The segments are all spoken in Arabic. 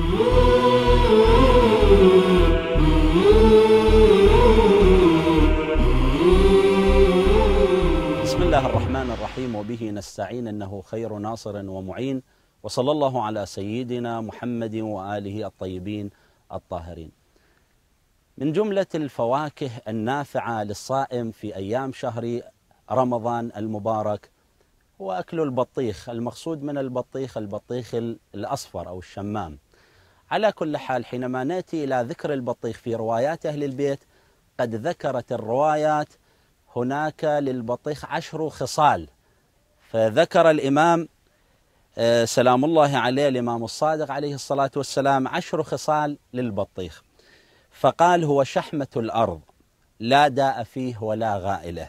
بسم الله الرحمن الرحيم وبه نستعين انه خير ناصر ومعين وصلى الله على سيدنا محمد واله الطيبين الطاهرين. من جمله الفواكه النافعه للصائم في ايام شهر رمضان المبارك هو أكل البطيخ المقصود من البطيخ البطيخ الأصفر أو الشمام على كل حال حينما ناتي الى ذكر البطيخ في روايات اهل البيت قد ذكرت الروايات هناك للبطيخ عشر خصال فذكر الامام آه، سلام الله عليه الامام الصادق عليه الصلاه والسلام عشر خصال للبطيخ فقال هو شحمه الارض لا داء فيه ولا غائله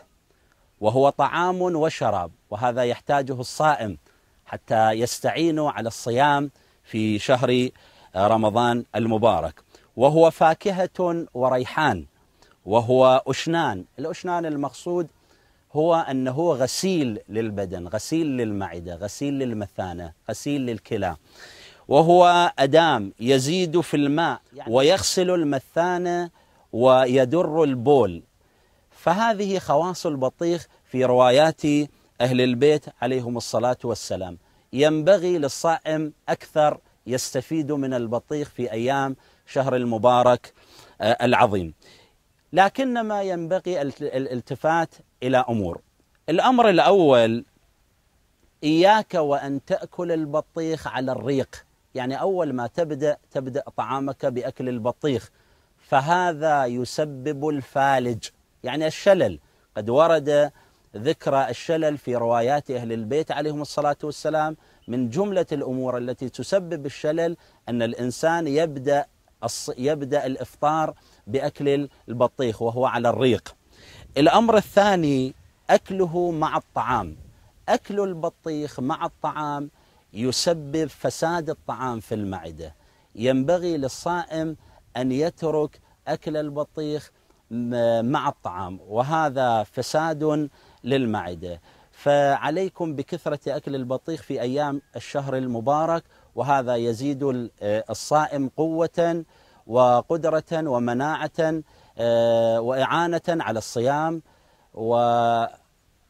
وهو طعام وشراب وهذا يحتاجه الصائم حتى يستعينوا على الصيام في شهر رمضان المبارك وهو فاكهة وريحان وهو أشنان الأشنان المقصود هو أنه غسيل للبدن غسيل للمعدة غسيل للمثانة غسيل للكلى وهو أدام يزيد في الماء يعني ويغسل المثانة ويدر البول فهذه خواص البطيخ في روايات أهل البيت عليهم الصلاة والسلام ينبغي للصائم أكثر يستفيد من البطيخ في أيام شهر المبارك آه، العظيم لكن ما ينبغي الالتفات إلى أمور الأمر الأول إياك وأن تأكل البطيخ على الريق يعني أول ما تبدأ تبدأ طعامك بأكل البطيخ فهذا يسبب الفالج يعني الشلل قد ورد ذكرى الشلل في روايات أهل البيت عليهم الصلاة والسلام من جملة الأمور التي تسبب الشلل أن الإنسان يبدأ يبدأ الإفطار بأكل البطيخ وهو على الريق الأمر الثاني أكله مع الطعام أكل البطيخ مع الطعام يسبب فساد الطعام في المعدة ينبغي للصائم أن يترك أكل البطيخ مع الطعام وهذا فساد للمعدة فعليكم بكثرة أكل البطيخ في أيام الشهر المبارك وهذا يزيد آه، الصائم قوة وقدرة ومناعة آه، وإعانة على الصيام و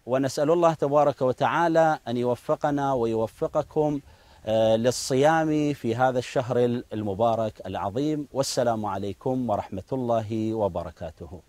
ونسأل الله تبارك وتعالى أن يوفقنا ويوفقكم آه، للصيام في هذا الشهر المبارك العظيم والسلام عليكم ورحمة الله وبركاته